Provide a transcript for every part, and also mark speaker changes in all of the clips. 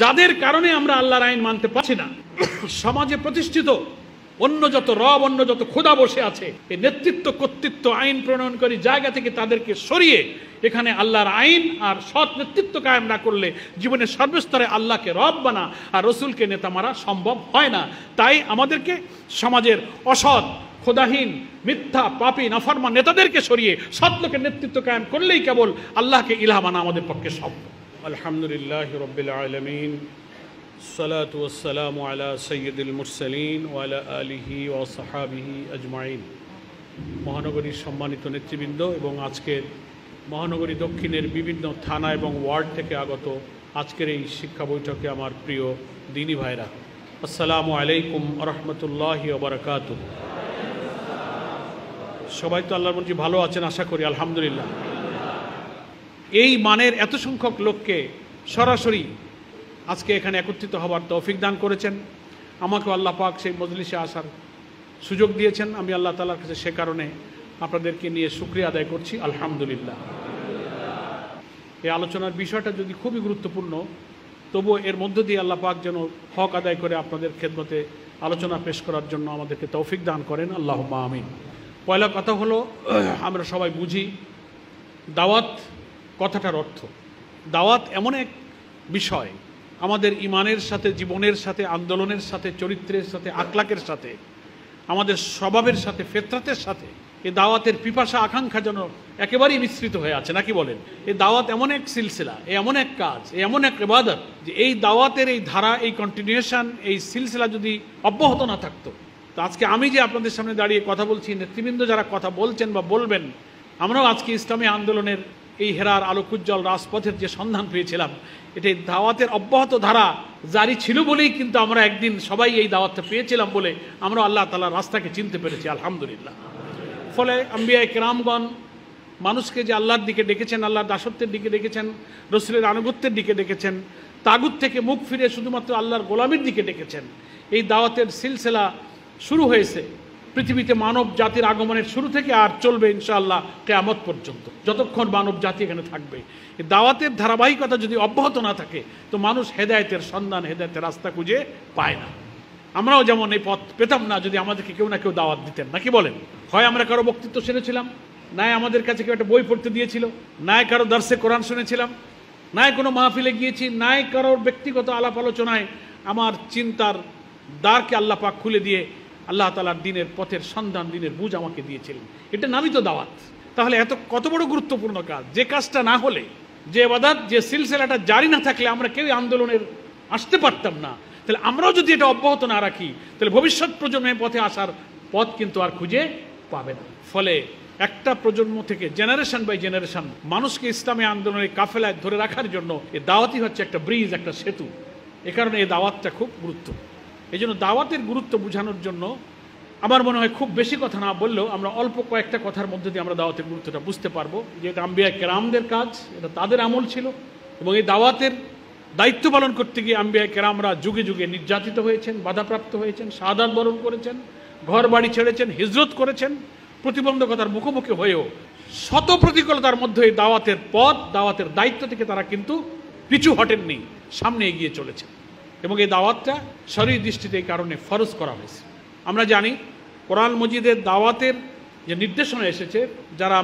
Speaker 1: যাদের কারণে আমরা আল্লাহর আইন মানতে পারছি না সমাজে প্রতিষ্ঠিত অন্য যত রব অন্য যত খোদা বসে আছে এই নেতৃত্ব কর্তৃত্ব আইন প্রণয়নকারী জায়গা থেকে তাদেরকে সরিয়ে এখানে আল্লাহর আইন আর সৎ নেতৃত্ব কায়েম না করলে জীবনের সর্বস্তরে আল্লাহকে রব বানা আর রসুলকে নেতা মারা সম্ভব হয় না তাই আমাদেরকে সমাজের অসৎ খোদাহীন মিথ্যা পাপি নফরমা নেতাদেরকে সরিয়ে সৎ লোকের নেতৃত্ব কায়েম করলেই কেবল আল্লাহকে ইলাহ বানা আমাদের পক্ষে সম্ভব আলহামদুলিল্লাহ لله আলমিন العالمين الصلاة والسلام সৈয়দুল سيد ওয়ালা وعلى ও সাহাবিহি أجمعين মহানগরীর সম্মানিত নেতৃবৃন্দ এবং আজকের মহানগরী দক্ষিণের বিভিন্ন থানা এবং ওয়ার্ড থেকে আগত আজকের এই শিক্ষা বৈঠকে আমার প্রিয় দিনী ভাইরা আসসালামু আলাইকুম রহমতুল্লাহ ওবরাকাত সবাই তো আল্লাহর মন্ত্রী ভালো আছেন আশা করি আলহামদুলিল্লাহ এই মানের এত সংখ্যক লোককে সরাসরি আজকে এখানে একত্রিত হবার তৌফিক দান করেছেন আমাকে আল্লাহ পাক সেই মজলিসে আসার সুযোগ দিয়েছেন আমি আল্লাহ তালার কাছে সে কারণে আপনাদেরকে নিয়ে সুক্রিয়া আদায় করছি আলহামদুলিল্লাহ এই আলোচনার বিষয়টা যদি খুবই গুরুত্বপূর্ণ তবুও এর মধ্য দিয়ে আল্লাহ পাক যেন হক আদায় করে আপনাদের খেদমতে আলোচনা পেশ করার জন্য আমাদেরকে তৌফিক দান করেন আল্লাহ আমিন পয়লা কথা হলো আমরা সবাই বুঝি দাওয়াত কথাটার অর্থ দাওয়াত এমন এক বিষয় আমাদের ইমানের সাথে জীবনের সাথে আন্দোলনের সাথে চরিত্রের সাথে আকলাকের সাথে আমাদের স্বভাবের সাথে ফেতরাতের সাথে এই দাওয়াতের পিপাসা আকাঙ্ক্ষা যেন একেবারেই মিশ্রিত হয়ে আছে নাকি বলেন এই দাওয়াত এমন এক সিলসিলা এ এমন এক কাজ এ এমন এক এবাদত যে এই দাওয়াতের এই ধারা এই কন্টিনিউশন এই সিলসিলা যদি অব্যাহত না থাকতো তো আজকে আমি যে আপনাদের সামনে দাঁড়িয়ে কথা বলছি নেতৃবৃন্দ যারা কথা বলছেন বা বলবেন আমরাও আজকে ইসলামী আন্দোলনের এই হেরার আলোকুজ্জ্বল রাজপথের যে সন্ধান পেয়েছিলাম এটি দাওয়াতের অব্যাহত ধারা জারি ছিল বলেই কিন্তু আমরা একদিন সবাই এই দাওয়াতটা পেয়েছিলাম বলে আমরা আল্লাহ তালার রাস্তাকে চিনতে পেরেছি আলহামদুলিল্লাহ ফলে আম্বিয়ায় কেরামগণ মানুষকে যে আল্লাহর দিকে ডেকেছেন আল্লাহর দাসত্বের দিকে ডেকেছেন রসুলের আনুগত্যের দিকে ডেকেছেন তাগুত থেকে মুখ ফিরে শুধুমাত্র আল্লাহর গোলামের দিকে ডেকেছেন এই দাওয়াতের সিলসিলা শুরু হয়েছে পৃথিবীতে মানব জাতির আগমনের শুরু থেকে আর চলবে ইনশাআল্লাহ কেয়ামত পর্যন্ত যতক্ষণ মানব জাতি এখানে থাকবে দাওয়াতের ধারাবাহিকতা যদি অব্যাহত না থাকে তো মানুষ হেদায়তের সন্ধান হেদায়তের রাস্তা খুঁজে পায় না আমরাও যেমন এই পথ পেতাম না যদি আমাদেরকে কেউ না কেউ দাওয়াত দিতেন নাকি বলেন হয় আমরা কারো বক্তৃত্ব শুনেছিলাম নাই আমাদের কাছে কেউ একটা বই পড়তে দিয়েছিল নাই কারো দর্শে কোরআন শুনেছিলাম নাই কোনো মাহফিলে গিয়েছি নাই কারোর ব্যক্তিগত আলাপ আলোচনায় আমার চিন্তার দ্বারকে আল্লাপাক খুলে দিয়ে আল্লাহ তালার দিনের পথের সন্ধান দিনের বুঝ আমাকে দিয়েছিলেন এটা নামই তো দাওয়াত তাহলে এত কত বড় গুরুত্বপূর্ণ কাজ যে কাজটা না হলে যে বাদাত যে সিলসিলাটা জারি না থাকলে আমরা কেউ আন্দোলনের আসতে পারতাম না তাহলে আমরাও যদি এটা অব্যাহত না রাখি তাহলে ভবিষ্যৎ প্রজন্মের পথে আসার পথ কিন্তু আর খুঁজে পাবে না ফলে একটা প্রজন্ম থেকে জেনারেশন বাই জেনারেশন মানুষকে ইসলামী আন্দোলনের কাফেলায় ধরে রাখার জন্য এ দাওয়াতই হচ্ছে একটা ব্রিজ একটা সেতু এ কারণে এই দাওয়াতটা খুব গুরুত্বপূর্ণ এই জন্য দাওয়াতের গুরুত্ব বোঝানোর জন্য আমার মনে হয় খুব বেশি কথা না বললেও আমরা অল্প কয়েকটা কথার মধ্যে দিয়ে আমরা দাওয়াতের গুরুত্বটা বুঝতে পারবো যে আম্বিয়া কেরামদের কাজ এটা তাদের আমল ছিল এবং এই দাওয়াতের দায়িত্ব পালন করতে গিয়ে আম্বিয়া কেরামরা যুগে যুগে নির্যাতিত হয়েছেন বাধাপ্রাপ্ত হয়েছেন সাদাত বরণ করেছেন ঘর বাড়ি ছেড়েছেন হিজরত করেছেন প্রতিবন্ধকতার মুখোমুখি হয়েও শত প্রতিকূলতার মধ্যে এই দাওয়াতের পথ দাওয়াতের দায়িত্ব থেকে তারা কিন্তু পিছু হটেননি সামনে এগিয়ে চলেছেন এবং এই দাওয়াতটা শরীর দৃষ্টিতে এই কারণে ফরজ করা হয়েছে আমরা জানি কোরআন মজিদের দাওয়াতের যে নির্দেশনা এসেছে যারা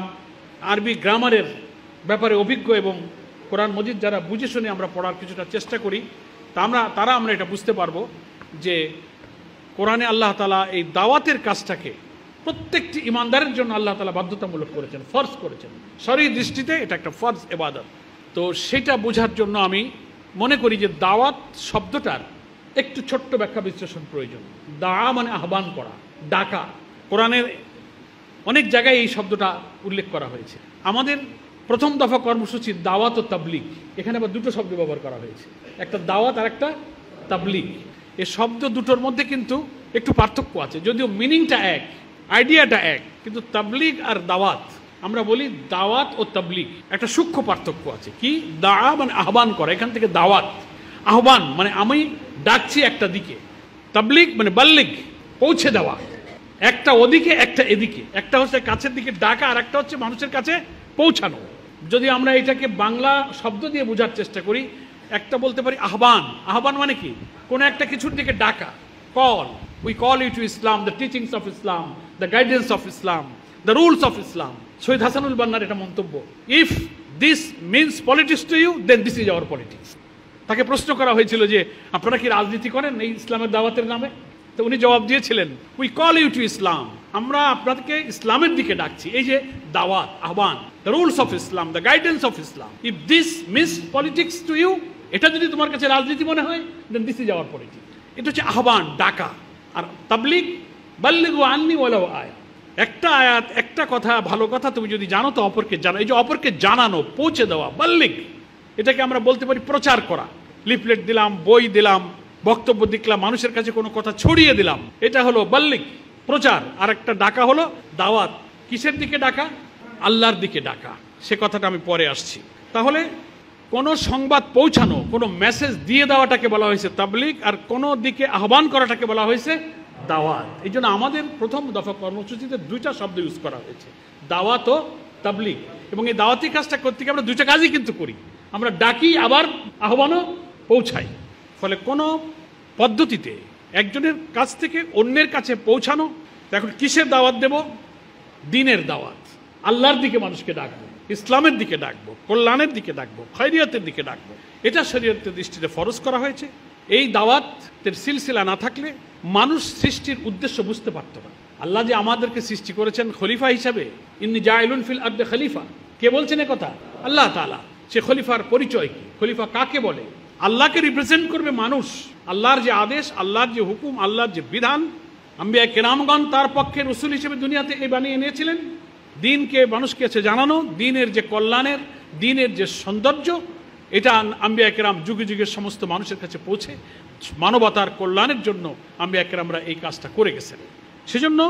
Speaker 1: আরবি গ্রামারের ব্যাপারে অভিজ্ঞ এবং কোরআন মজিদ যারা বুঝে শুনে আমরা পড়ার কিছুটা চেষ্টা করি তা আমরা তারা আমরা এটা বুঝতে পারবো যে কোরআনে আল্লাহ তালা এই দাওয়াতের কাজটাকে প্রত্যেকটি ইমানদারের জন্য আল্লাহ তালা বাধ্যতামূলক করেছেন ফর্জ করেছেন শরীর দৃষ্টিতে এটা একটা ফর্জ এবাদত তো সেটা বোঝার জন্য আমি মনে করি যে দাওয়াত শব্দটার একটু ছোট্ট ব্যাখ্যা বিশ্লেষণ প্রয়োজন দা মানে আহ্বান করা ডাকা কোরআনের অনেক জায়গায় এই শব্দটা উল্লেখ করা হয়েছে আমাদের প্রথম দফা কর্মসূচি দাওয়াত ও তাবলিগ এখানে আবার দুটো শব্দ ব্যবহার করা হয়েছে একটা দাওয়াত আর একটা তাবলিগ এ শব্দ দুটোর মধ্যে কিন্তু একটু পার্থক্য আছে যদিও মিনিংটা এক আইডিয়াটা এক কিন্তু তাবলিগ আর দাওয়াত আমরা বলি দাওয়াত ও তাবলিগ একটা সূক্ষ্ম পার্থক্য আছে কি দাওয়া মানে আহ্বান করা এখান থেকে দাওয়াত আহ্বান মানে আমি ডাকছি একটা দিকে তাবলিগ মানে বাল্লিগ পৌঁছে দেওয়া একটা ওদিকে একটা এদিকে একটা হচ্ছে কাছের দিকে ডাকা আর একটা হচ্ছে মানুষের কাছে পৌঁছানো যদি আমরা এটাকে বাংলা শব্দ দিয়ে বোঝার চেষ্টা করি একটা বলতে পারি আহ্বান আহ্বান মানে কি কোনো একটা কিছুর দিকে ডাকা call we call you to Islam the teachings of Islam the guidance of Islam the rules of Islam Syed Hasanul বান্নার এটা মন্তব্য if this means politics to you then this is our politics তাকে প্রশ্ন করা হয়েছিল যে আপনারা কি রাজনীতি করেন এই ইসলামের দাওয়াতের নামে তো উনি জবাব দিয়েছিলেন we call you to Islam আমরা আপনাদেরকে ইসলামের দিকে ডাকছি এই যে দাওয়াত আহ্বান the rules of Islam the guidance of Islam if this means politics to you এটা যদি তোমার কাছে রাজনীতি মনে হয় then this is our politics এটা হচ্ছে আহ্বান ডাকা আর তাবলিক বাল্লিগু আননি ওয়ালাও আয় একটা আয়াত একটা কথা ভালো কথা তুমি যদি জানো তো অপরকে জানো এই যে অপরকে জানানো পৌঁছে দেওয়া বাল্লিক এটাকে আমরা বলতে পারি প্রচার করা লিফলেট দিলাম বই দিলাম বক্তব্য দিকলাম মানুষের কাছে কোনো কথা ছড়িয়ে দিলাম এটা হলো বাল্লিক প্রচার আর একটা ডাকা হলো দাওয়াত কিসের দিকে ডাকা আল্লাহর দিকে ডাকা সে কথাটা আমি পরে আসছি তাহলে কোনো সংবাদ পৌঁছানো কোনো মেসেজ দিয়ে দেওয়াটাকে বলা হয়েছে তাবলিক আর কোনো দিকে আহ্বান করাটাকে বলা হয়েছে দাওয়াত এই জন্য আমাদের প্রথম দফা কর্মসূচিতে দুইটা শব্দ ইউজ করা হয়েছে দাওয়াত ও তাবলিক এবং এই দাওয়াতি কাজটা করতে গিয়ে আমরা দুইটা কাজই কিন্তু করি আমরা ডাকি আবার আহ্বানও পৌঁছাই ফলে কোনো পদ্ধতিতে একজনের কাছ থেকে অন্যের কাছে পৌঁছানো এখন কিসের দাওয়াত দেব দিনের দাওয়াত আল্লাহর দিকে মানুষকে ডাকবো ইসলামের দিকে ডাকবো কল্যাণের দিকে ডাকবো খৈরিয়তের দিকে ডাকবো এটা শরীয়তের দৃষ্টিতে ফরজ করা হয়েছে এই দাওয়াতের সিলসিলা না থাকলে মানুষ সৃষ্টির উদ্দেশ্য বুঝতে পারত না আল্লাহ যে আমাদেরকে সৃষ্টি করেছেন খলিফা হিসাবে ইমনি জায়লুন ফিল আব্দে খলিফা কে বলছেন এ কথা আল্লাহ তালা সে খলিফার পরিচয় কি খলিফা কাকে বলে আল্লাহকে রিপ্রেজেন্ট করবে মানুষ আল্লাহর যে আদেশ আল্লাহর যে হুকুম আল্লাহর যে বিধান আম্বিয়া কেরামগণ তার পক্ষে রসুল হিসেবে দুনিয়াতে এই বানিয়ে এনেছিলেন দিনকে মানুষকে এসে জানানো দিনের যে কল্যাণের দিনের যে সৌন্দর্য এটা আমি একরাম যুগে যুগের সমস্ত মানুষের কাছে পৌঁছে মানবতার কল্যাণের জন্য আম্বিয়া একরামরা এই কাজটা করে গেছেন সেজন্য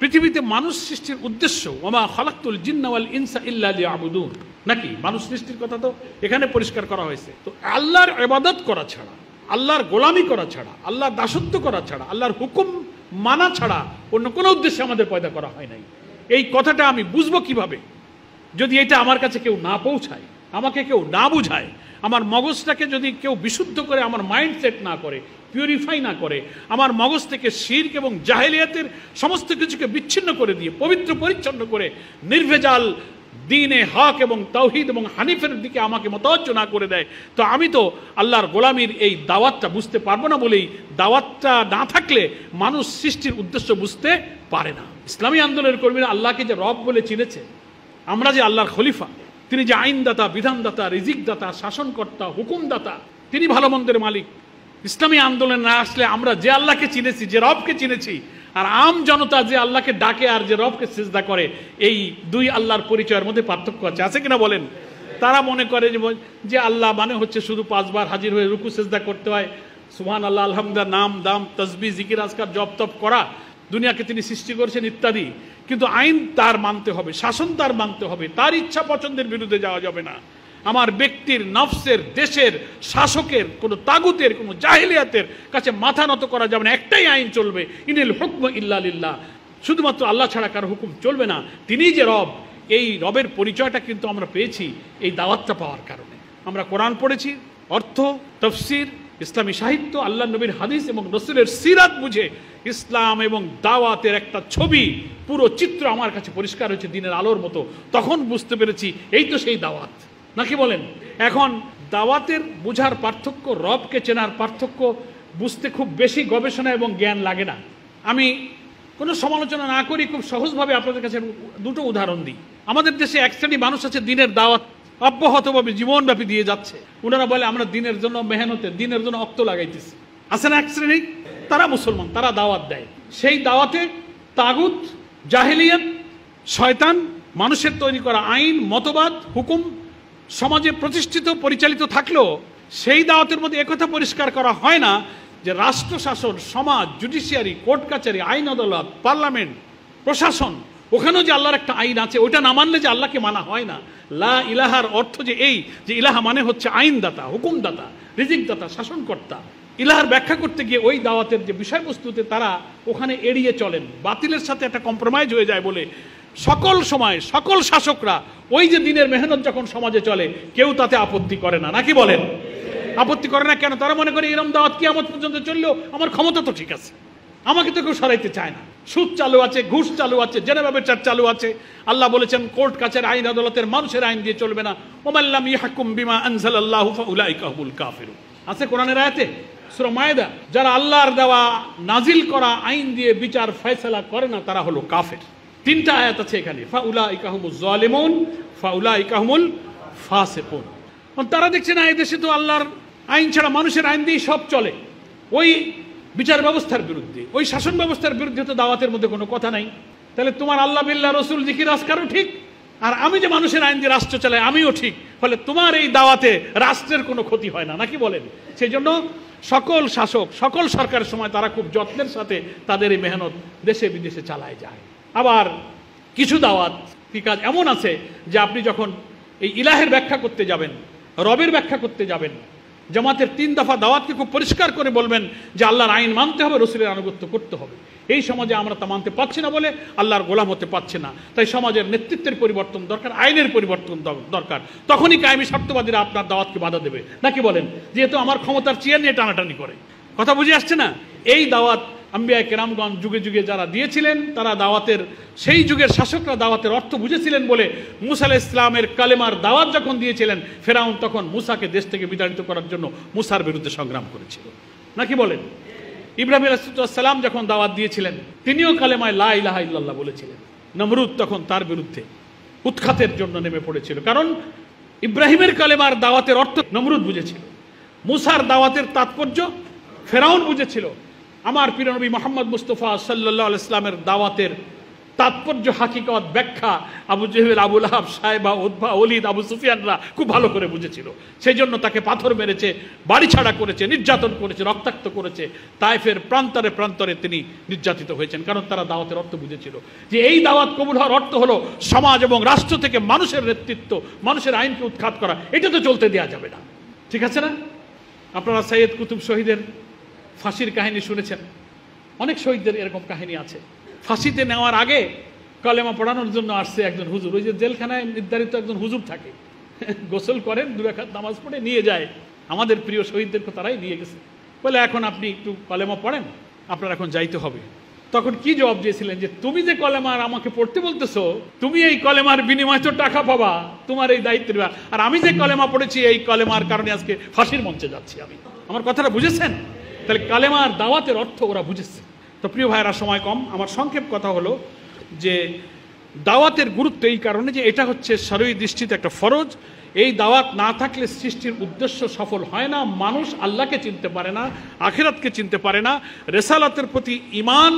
Speaker 1: পৃথিবীতে মানুষ সৃষ্টির উদ্দেশ্য ওমা খালাক্তুল জিন্নাওয়াল ইনসা ইল্লা আবুদুন নাকি মানুষ সৃষ্টির কথা তো এখানে পরিষ্কার করা হয়েছে তো আল্লাহর এবাদত করা ছাড়া আল্লাহর গোলামি করা ছাড়া আল্লাহর দাসত্ব করা ছাড়া আল্লাহর হুকুম মানা ছাড়া অন্য কোনো উদ্দেশ্যে আমাদের পয়দা করা হয় নাই এই কথাটা আমি বুঝবো কিভাবে যদি এটা আমার কাছে কেউ না পৌঁছায় আমাকে কেউ না বুঝায় আমার মগজটাকে যদি কেউ বিশুদ্ধ করে আমার মাইন্ডসেট না করে পিউরিফাই না করে আমার মগজ থেকে শির্ক এবং জাহেলিয়াতের সমস্ত কিছুকে বিচ্ছিন্ন করে দিয়ে পবিত্র পরিচ্ছন্ন করে নির্ভেজাল দিনে হক এবং তৌহিদ এবং হানিফের দিকে আমাকে মতজ্জ না করে দেয় তো আমি তো আল্লাহর গোলামির এই দাওয়াতটা বুঝতে পারবো না বলেই দাওয়াতটা না থাকলে মানুষ সৃষ্টির উদ্দেশ্য বুঝতে পারে না ইসলামী আন্দোলনের কর্মীরা আল্লাহকে যে রব বলে চিনেছে আমরা যে আল্লাহর খলিফা তিনি যে আইনদাতা বিধানদাতা রিজিকদাতা শাসনকর্তা হুকুমদাতা তিনি ভালো মন্দের মালিক ইসলামী আন্দোলন না আসলে আমরা যে আল্লাহকে চিনেছি যে রবকে চিনেছি আর আম জনতা যে আল্লাহকে ডাকে আর যে রবকে চেষ্টা করে এই দুই আল্লাহর পরিচয়ের মধ্যে পার্থক্য আছে আছে কিনা বলেন তারা মনে করে যে আল্লাহ মানে হচ্ছে শুধু পাঁচবার হাজির হয়ে রুকু সেজদা করতে হয় সুহান আল্লাহ আলহামদা নাম দাম তসবি জিকির আজকার জপ তপ করা দুনিয়াকে তিনি সৃষ্টি করেছেন ইত্যাদি কিন্তু আইন তার মানতে হবে শাসন তার মানতে হবে তার ইচ্ছা পছন্দের বিরুদ্ধে যাওয়া যাবে না আমার ব্যক্তির নফসের দেশের শাসকের কোনো তাগুতের কোনো জাহিলিয়াতের কাছে মাথা নত করা যাবে না একটাই আইন চলবে ইনিল হুকম ইল্লা শুধুমাত্র আল্লাহ ছাড়া কারো হুকুম চলবে না তিনিই যে রব এই রবের পরিচয়টা কিন্তু আমরা পেয়েছি এই দাওয়াতটা পাওয়ার কারণে আমরা কোরআন পড়েছি অর্থ তফসির ইসলামী সাহিত্য আল্লাহ নবীর হাদিস এবং রসুলের সিরাত বুঝে ইসলাম এবং দাওয়াতের একটা ছবি পুরো চিত্র আমার কাছে পরিষ্কার হয়েছে দিনের আলোর মতো তখন বুঝতে পেরেছি এই তো সেই দাওয়াত নাকি বলেন এখন দাওয়াতের বুঝার পার্থক্য রবকে চেনার পার্থক্য বুঝতে খুব বেশি গবেষণা এবং জ্ঞান লাগে না আমি কোনো সমালোচনা না করি খুব সহজভাবে আপনাদের কাছে দুটো উদাহরণ দিই আমাদের দেশে এক শ্রেণী মানুষ আছে দিনের দাওয়াত অব্যাহতভাবে জীবনব্যাপী দিয়ে যাচ্ছে ওনারা বলে আমরা দিনের জন্য মেহনতে দিনের জন্য অক্ত লাগাইতেছি না এক শ্রেণী তারা মুসলমান তারা দাওয়াত দেয় সেই দাওয়াতে তাগুত জাহিলিয়ান শয়তান মানুষের তৈরি করা আইন মতবাদ হুকুম সমাজে প্রতিষ্ঠিত পরিচালিত থাকলেও সেই দাওয়াতের মধ্যে একথা পরিষ্কার করা হয় না যে রাষ্ট্র শাসন সমাজ জুডিশিয়ারি কোর্ট কাচারি আইন আদালত পার্লামেন্ট প্রশাসন ওখানেও যে আল্লাহর একটা আইন আছে ওটা না মানলে যে আল্লাহকে মানা হয় না লা ইলাহার অর্থ যে এই যে ইলাহা মানে হচ্ছে আইনদাতা হুকুমদাতা রিজিকদাতা শাসনকর্তা ইলাহার ব্যাখ্যা করতে গিয়ে ওই দাওয়াতের যে বিষয়বস্তুতে তারা ওখানে এড়িয়ে চলেন বাতিলের সাথে একটা কম্প্রোমাইজ হয়ে যায় বলে সকল সময় সকল শাসকরা ওই যে দিনের মেহনত যখন সমাজে চলে কেউ তাতে আপত্তি করে না নাকি বলেন আপত্তি করে না কেন তারা মনে করে এরম দাওয়াত আমার পর্যন্ত চললেও আমার ক্ষমতা তো ঠিক আছে আমাকে তো কেউ সরাইতে চায় না সুদ চালু আছে ঘুষ চালু আছে জেনেবা চার চালু আছে আল্লাহ বলেছেন কোর্ট কাছের আইন আদালতের মানুষের আইন দিয়ে চলবে না ওমাল্লাম ইহাকুম বিমা আনসাল্লাহু ফাউলাই কাহুল কাফির আছে কোরআনের আয়াতে সুরা মায়েদা যারা আল্লাহর দেওয়া নাজিল করা আইন দিয়ে বিচার ফেসলা করে না তারা হলো কাফের তিনটা আয়াত আছে এখানে ফাউলা ইকাহমুল জালিমুন ফাউলা ইকাহমুল ফাসেপুন তারা দেখছে না এদেশে তো আল্লাহর আইন ছাড়া মানুষের আইন দিয়েই সব চলে ওই বিচার ব্যবস্থার বিরুদ্ধে ওই শাসন ব্যবস্থার বিরুদ্ধে তো দাওয়াতের মধ্যে কোনো কথা নাই তাহলে তোমার আল্লাহ বিল্লা রসুল জিকির রাস্তারও ঠিক আর আমি যে মানুষের আইন দিয়ে রাষ্ট্র চালাই আমিও ঠিক ফলে তোমার এই দাওয়াতে রাষ্ট্রের কোনো ক্ষতি হয় না নাকি বলেন সেই জন্য সকল শাসক সকল সরকারের সময় তারা খুব যত্নের সাথে তাদের এই মেহনত দেশে বিদেশে চালায় যায় আবার কিছু দাওয়াত কি কাজ এমন আছে যে আপনি যখন এই ইলাহের ব্যাখ্যা করতে যাবেন রবের ব্যাখ্যা করতে যাবেন জামাতের তিন দফা দাওয়াতকে খুব পরিষ্কার করে বলবেন যে আল্লাহর আইন মানতে হবে রসুলের আনুগত্য করতে হবে এই সমাজে আমরা তা মানতে পারছি না বলে আল্লাহর গোলাম হতে পারছি না তাই সমাজের নেতৃত্বের পরিবর্তন দরকার আইনের পরিবর্তন দরকার তখনই কায়েমি স্বার্থবাদীরা আপনার দাওয়াতকে বাধা দেবে নাকি বলেন যেহেতু আমার ক্ষমতার চেয়ার নিয়ে টানাটানি করে কথা বুঝে আসছে না এই দাওয়াত আম্বিয়া কেরামগঞ্জ যুগে যুগে যারা দিয়েছিলেন তারা দাওয়াতের সেই যুগের শাসকরা দাওয়াতের অর্থ বুঝেছিলেন বলে মুসাল ইসলামের কালেমার দাওয়াত যখন দিয়েছিলেন ফেরাউন তখন মুসাকে দেশ থেকে বিতাড়িত করার জন্য মুসার বিরুদ্ধে সংগ্রাম করেছিল নাকি বলেন ইব্রাহিম সালাম যখন দাওয়াত দিয়েছিলেন তিনিও কালেমায় লা ইলাহা ইল্লাল্লাহ বলেছিলেন নমরুদ তখন তার বিরুদ্ধে উৎখাতের জন্য নেমে পড়েছিল কারণ ইব্রাহিমের কালেমার দাওয়াতের অর্থ নমরুদ বুঝেছিল মুসার দাওয়াতের তাৎপর্য ফেরাউন বুঝেছিল আমার প্রিয়নবী মোহাম্মদ মুস্তফা সাল্লাহ ইসলামের দাওয়াতের তাৎপর্য হাকিকত ব্যাখ্যা আবু জেহেল আবুল আহাব সাহেবা উদ্ভা অলিদ আবু সুফিয়ানরা খুব ভালো করে বুঝেছিল সেই জন্য তাকে পাথর মেরেছে বাড়ি ছাড়া করেছে নির্যাতন করেছে রক্তাক্ত করেছে তাইফের প্রান্তরে প্রান্তরে তিনি নির্যাতিত হয়েছেন কারণ তারা দাওয়াতের অর্থ বুঝেছিল যে এই দাওয়াত কবুল হওয়ার অর্থ হলো সমাজ এবং রাষ্ট্র থেকে মানুষের নেতৃত্ব মানুষের আইনকে উৎখাত করা এটা তো চলতে দেওয়া যাবে না ঠিক আছে না আপনারা সৈয়দ কুতুব শহীদের ফাঁসির কাহিনী শুনেছেন অনেক শহীদদের এরকম কাহিনী আছে ফাঁসিতে নেওয়ার আগে কলেমা পড়ানোর জন্য আসছে একজন হুজুর ওই যে জেলখানায় নির্ধারিত একজন হুজুর থাকে গোসল করেন দু একাত নামাজ পড়ে নিয়ে যায় আমাদের প্রিয় শহীদদেরকে তারাই নিয়ে গেছে বলে এখন আপনি একটু কলেমা পড়েন আপনার এখন যাইতে হবে তখন কি জবাব দিয়েছিলেন যে তুমি যে কলেমার আমাকে পড়তে বলতেছো তুমি এই কলেমার বিনিময় তো টাকা পাবা তোমার এই দায়িত্ব আর আমি যে কলেমা পড়েছি এই কলেমার কারণে আজকে ফাঁসির মঞ্চে যাচ্ছি আমি আমার কথাটা বুঝেছেন তাহলে কালেমার দাওয়াতের অর্থ ওরা বুঝেছে তো প্রিয় ভাইয়েরা সময় কম আমার সংক্ষেপ কথা হলো যে দাওয়াতের গুরুত্ব এই কারণে যে এটা হচ্ছে সরই দৃষ্টিতে একটা ফরজ এই দাওয়াত না থাকলে সৃষ্টির উদ্দেশ্য সফল হয় না মানুষ আল্লাহকে চিনতে পারে না আখেরাতকে চিনতে পারে না রেসালাতের প্রতি ইমান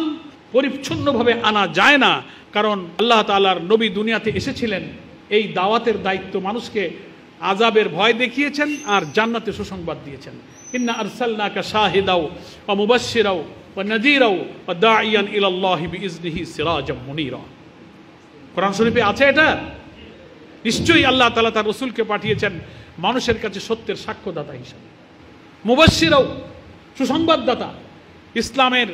Speaker 1: পরিচ্ছন্নভাবে আনা যায় না কারণ আল্লাহ তালার নবী দুনিয়াতে এসেছিলেন এই দাওয়াতের দায়িত্ব মানুষকে আজাবের ভয় দেখিয়েছেন আর জান্নাতে সুসংবাদ দিয়েছেন ইন্না কা শাহিদাও ও মুবাসিরাও ও নজিরাও ও দাইয়ান ইলাল্লাহি বিজনিহি সিরাজাম মুনিরা কোরআন শরীফে আছে এটা নিশ্চয়ই আল্লাহ তালা তার রসুলকে পাঠিয়েছেন মানুষের কাছে সত্যের সাক্ষ্যদাতা হিসাবে মুবাসিরাও সুসংবাদদাতা ইসলামের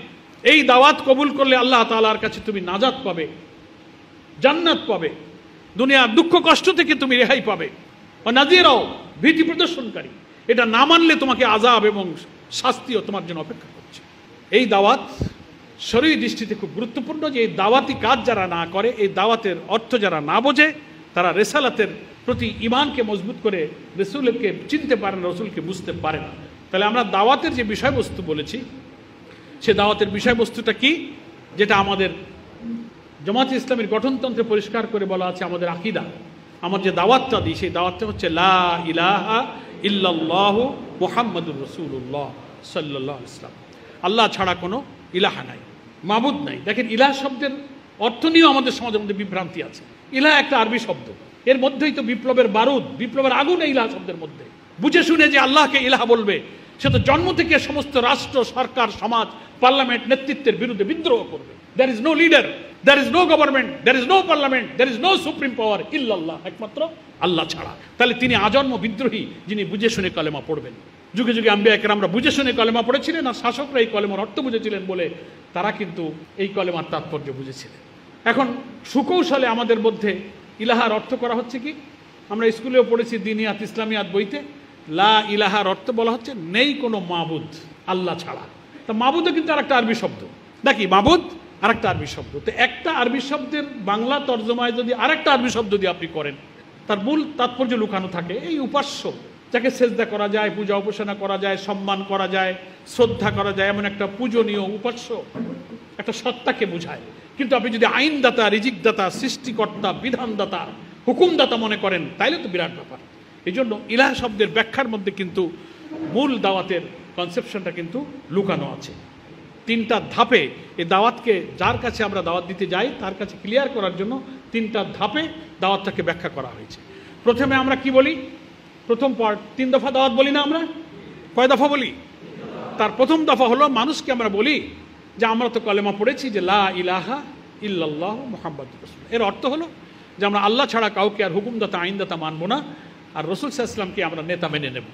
Speaker 1: এই দাওয়াত কবুল করলে আল্লাহ তালার কাছে তুমি নাজাত পাবে জান্নাত পাবে দুনিয়ার দুঃখ কষ্ট থেকে তুমি রেহাই পাবে ও নাজিরাও ভীতি প্রদর্শনকারী এটা না মানলে তোমাকে আজাব এবং শাস্তিও তোমার জন্য অপেক্ষা করছে এই দাওয়াত শরীর দৃষ্টিতে খুব গুরুত্বপূর্ণ যে এই দাওয়াতি কাজ যারা না করে এই দাওয়াতের অর্থ যারা না বোঝে তারা রেসালাতের প্রতি ইমানকে মজবুত করে রসুলকে চিনতে পারে না রসুলকে বুঝতে পারে না তাহলে আমরা দাওয়াতের যে বিষয়বস্তু বলেছি সে দাওয়াতের বিষয়বস্তুটা কি যেটা আমাদের জমাত ইসলামের গঠনতন্ত্রে পরিষ্কার করে বলা আছে আমাদের আকিদা আমার যে দাওয়াতটা দিই সেই দাওয়াতটা হচ্ছে লা ইলাহা ইল্লাল্লাহ মোহাম্মদুর রসুল্লাহ সাল্লাহ ইসলাম আল্লাহ ছাড়া কোনো ইলাহা নাই মাবুদ নাই দেখেন ইলাহ শব্দের অর্থ নিয়েও আমাদের সমাজের মধ্যে বিভ্রান্তি আছে ইলাহ একটা আরবি শব্দ এর মধ্যেই তো বিপ্লবের বারুদ বিপ্লবের আগুন ইলাহ শব্দের মধ্যে বুঝে শুনে যে আল্লাহকে ইলাহা বলবে সে তো জন্ম থেকে সমস্ত রাষ্ট্র সরকার সমাজ পার্লামেন্ট নেতৃত্বের বিরুদ্ধে বিদ্রোহ করবে there is no leader there is no government there is no parliament there is no supreme power ইল্লাল্লাহ একমাত্র আল্লাহ ছাড়া তাহলে তিনি আজন্ম বিদ্রোহী যিনি বুঝে শুনে কলেমা পড়বেন যুগে যুগে আম্বিয়া আমরা বুঝে শুনে কলেমা পড়েছিলেন আর শাসকরা এই কলেমার অর্থ বুঝেছিলেন বলে তারা কিন্তু এই কলেমার তাৎপর্য বুঝেছিলেন এখন সুকৌশলে আমাদের মধ্যে ইলাহার অর্থ করা হচ্ছে কি আমরা স্কুলেও পড়েছি দিনিয়াত ইসলামিয়াত বইতে লা ইলাহার অর্থ বলা হচ্ছে নেই কোনো মাবুদ আল্লাহ ছাড়া তা মাবুদও কিন্তু আর একটা আরবি শব্দ নাকি মাবুদ আর একটা আরবি শব্দ তো একটা আরবি শব্দের বাংলা তর্জমায় যদি আর একটা আরবি শব্দ যদি আপনি করেন তার মূল তাৎপর্য লুকানো থাকে এই উপাস্য যাকে শ্রেষ্ঠা করা যায় পূজা উপাসনা করা যায় সম্মান করা যায় শ্রদ্ধা করা যায় এমন একটা পূজনীয় উপাস্য একটা সত্তাকে বোঝায় কিন্তু আপনি যদি আইনদাতা রিজিকদাতা সৃষ্টিকর্তা বিধানদাতা হুকুমদাতা মনে করেন তাইলে তো বিরাট ব্যাপার এই জন্য ইলাহ শব্দের ব্যাখ্যার মধ্যে কিন্তু মূল দাওয়াতের কনসেপশনটা কিন্তু লুকানো আছে তিনটা ধাপে এই দাওয়াতকে যার কাছে আমরা দাওয়াত দিতে যাই তার কাছে ক্লিয়ার করার জন্য তিনটা ধাপে দাওয়াতটাকে ব্যাখ্যা করা হয়েছে প্রথমে আমরা কি বলি প্রথম পার্ট তিন দফা দাওয়াত বলি না আমরা কয় দফা বলি তার প্রথম দফা হলো মানুষকে আমরা বলি যে আমরা তো কলেমা পড়েছি যে লা ইলাহা ইল্লাল্লাহ মোহাম্মদ এর অর্থ হলো যে আমরা আল্লাহ ছাড়া কাউকে আর হুকুমদাতা আইনদাতা মানব না আর রসুল সাহাশলামকে আমরা নেতা মেনে নেব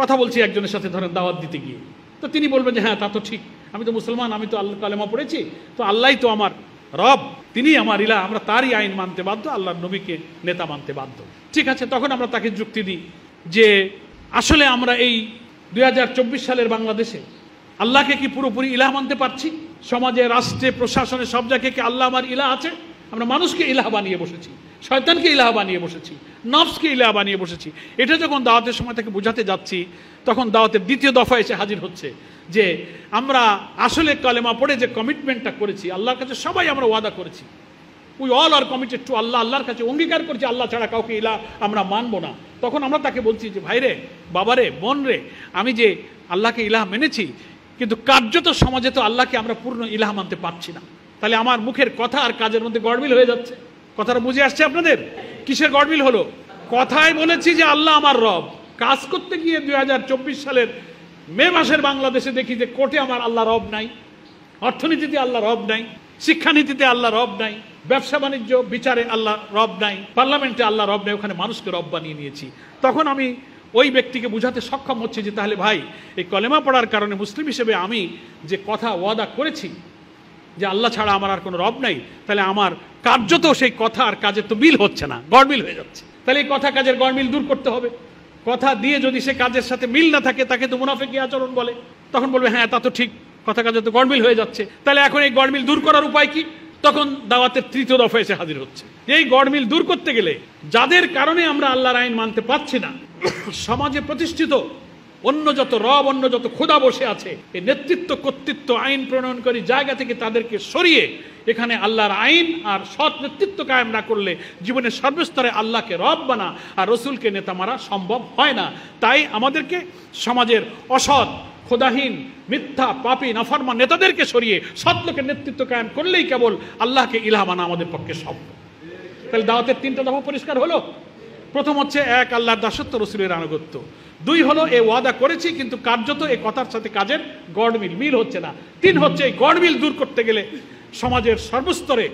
Speaker 1: কথা বলছি একজনের সাথে ধরেন দাওয়াত দিতে গিয়ে তো তিনি বলবেন যে হ্যাঁ তা তো ঠিক আমি তো মুসলমান আমি তো আল্লাহ কালেমা পড়েছি তো আল্লাহ তো আমার রব তিনি আমার ইলা আমরা তারই আইন মানতে বাধ্য আল্লাহর নবীকে নেতা মানতে বাধ্য ঠিক আছে তখন আমরা তাকে যুক্তি দিই যে আসলে আমরা এই দুই সালের বাংলাদেশে আল্লাহকে কি পুরোপুরি ইলাহ মানতে পারছি সমাজে রাষ্ট্রে প্রশাসনে সব জায়গায় কি আল্লাহ আমার ইলা আছে আমরা মানুষকে ইলাহ বানিয়ে বসেছি শয়তানকে ইলাহা বানিয়ে বসেছি নফসকে ইলাহা বানিয়ে বসেছি এটা যখন দাওয়াতের সময় তাকে বোঝাতে যাচ্ছি তখন দাওয়াতের দ্বিতীয় দফা এসে হাজির হচ্ছে যে আমরা আসলে কালেমা পড়ে যে কমিটমেন্টটা করেছি আল্লাহর কাছে সবাই আমরা ওয়াদা করেছি we all are committed to আল্লাহ আল্লাহর কাছে অঙ্গীকার করছি আল্লাহ ছাড়া কাউকে ইলা আমরা মানব না তখন আমরা তাকে বলছি যে ভাইরে বাবারে বোন রে আমি যে আল্লাহকে ইলাহ মেনেছি কিন্তু কার্যত সমাজে তো আল্লাহকে আমরা পূর্ণ ইলাহ মানতে পারছি না তাহলে আমার মুখের কথা আর কাজের মধ্যে গড়বিল হয়ে যাচ্ছে কথাটা বুঝে আসছে আপনাদের কিসের গডবিল হলো কথায় বলেছি যে আল্লাহ আমার রব কাজ করতে গিয়ে দুই সালের মে মাসের বাংলাদেশে দেখি যে কোর্টে আমার আল্লাহ রব নাই অর্থনীতিতে আল্লাহ রব নাই শিক্ষানীতিতে আল্লাহ রব নাই ব্যবসা বাণিজ্য বিচারে আল্লাহ রব নাই পার্লামেন্টে আল্লাহ রব নাই ওখানে মানুষকে রব বানিয়ে নিয়েছি তখন আমি ওই ব্যক্তিকে বুঝাতে সক্ষম হচ্ছে যে তাহলে ভাই এই কলেমা পড়ার কারণে মুসলিম হিসেবে আমি যে কথা ওয়াদা করেছি যে আল্লাহ ছাড়া আমার আর কোনো রব নাই তাহলে আমার কার্যত সেই কথা আর কাজের তো মিল হচ্ছে না গড়মিল হয়ে যাচ্ছে তাহলে এই কথা কাজের গড়মিল দূর করতে হবে কথা দিয়ে যদি সে কাজের সাথে মিল না থাকে তাকে তো কি আচরণ বলে তখন বলবে হ্যাঁ তা তো ঠিক কথা কাজে তো গড়মিল হয়ে যাচ্ছে তাহলে এখন এই গড়মিল দূর করার উপায় কি তখন দাওয়াতের তৃতীয় দফায় এসে হাজির হচ্ছে এই গড়মিল দূর করতে গেলে যাদের কারণে আমরা আল্লাহর আইন মানতে পারছি না সমাজে প্রতিষ্ঠিত অন্য যত রব অন্য যত খোদা বসে আছে এই নেতৃত্ব কর্তৃত্ব আইন প্রণয়নকারী জায়গা থেকে তাদেরকে সরিয়ে এখানে আল্লাহর আইন আর সৎ নেতৃত্ব কায়েম না করলে জীবনের সর্বস্তরে আল্লাহকে রব বানা আর রসুলকে নেতা মারা সম্ভব হয় না তাই আমাদেরকে সমাজের অসৎ খোদাহীন মিথ্যা পাপি নাফরমা নেতাদেরকে সরিয়ে সৎ লোকের নেতৃত্ব কায়েম করলেই কেবল আল্লাহকে ইলাহ বানা আমাদের পক্ষে সম্ভব তাহলে দাওয়াতের তিনটা দফা পরিষ্কার হলো প্রথম হচ্ছে এক আল্লাহর দাসত্ব রসুলের আনুগত্য দুই হলো এ ওয়াদা করেছি কিন্তু কার্যত এই কথার সাথে কাজের গড়মিল মিল হচ্ছে না তিন হচ্ছে এই গড়মিল দূর করতে গেলে সমাজের সর্বস্তরে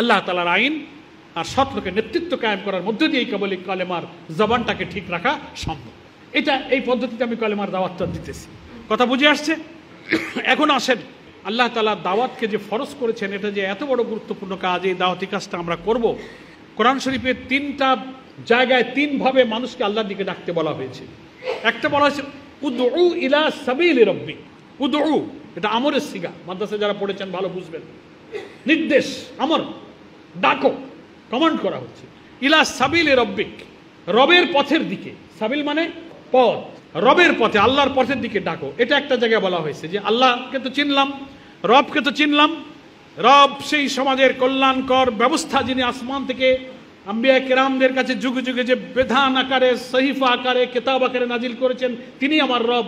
Speaker 1: আল্লাহ তালার আইন আর সৎলোকে নেতৃত্ব কায়েম করার মধ্য দিয়েই কেবল এই কলেমার জবানটাকে ঠিক রাখা সম্ভব এটা এই পদ্ধতিতে আমি কলেমার দাওয়াতটা দিতেছি কথা বুঝে আসছে এখন আসেন আল্লাহ তালা দাওয়াতকে যে ফরজ করেছেন এটা যে এত বড় গুরুত্বপূর্ণ কাজ এই দাওয়াতি কাজটা আমরা করব কোরআন শরীফের তিনটা জায়গায় তিনভাবে মানুষকে আল্লাহর দিকে ডাকতে বলা হয়েছে একটা বলা হয়েছে উদু ইলা সাবিল রব্বি উদু এটা আমরের সিগা মাদ্রাসা যারা পড়েছেন ভালো বুঝবেন নির্দেশ আমর ডাকো কমান্ড করা হচ্ছে ইলা সাবিল রব্বিক রবের পথের দিকে সাবিল মানে পথ রবের পথে আল্লাহর পথের দিকে ডাকো এটা একটা জায়গায় বলা হয়েছে যে আল্লাহকে তো চিনলাম রবকে তো চিনলাম রব সেই সমাজের কল্যাণকর ব্যবস্থা যিনি আসমান থেকে আম্বিয়া কেরামদের কাছে যুগে যুগে যে বেধান আকারে সহিফা আকারে কেতাব আকারে নাজিল করেছেন তিনি আমার রব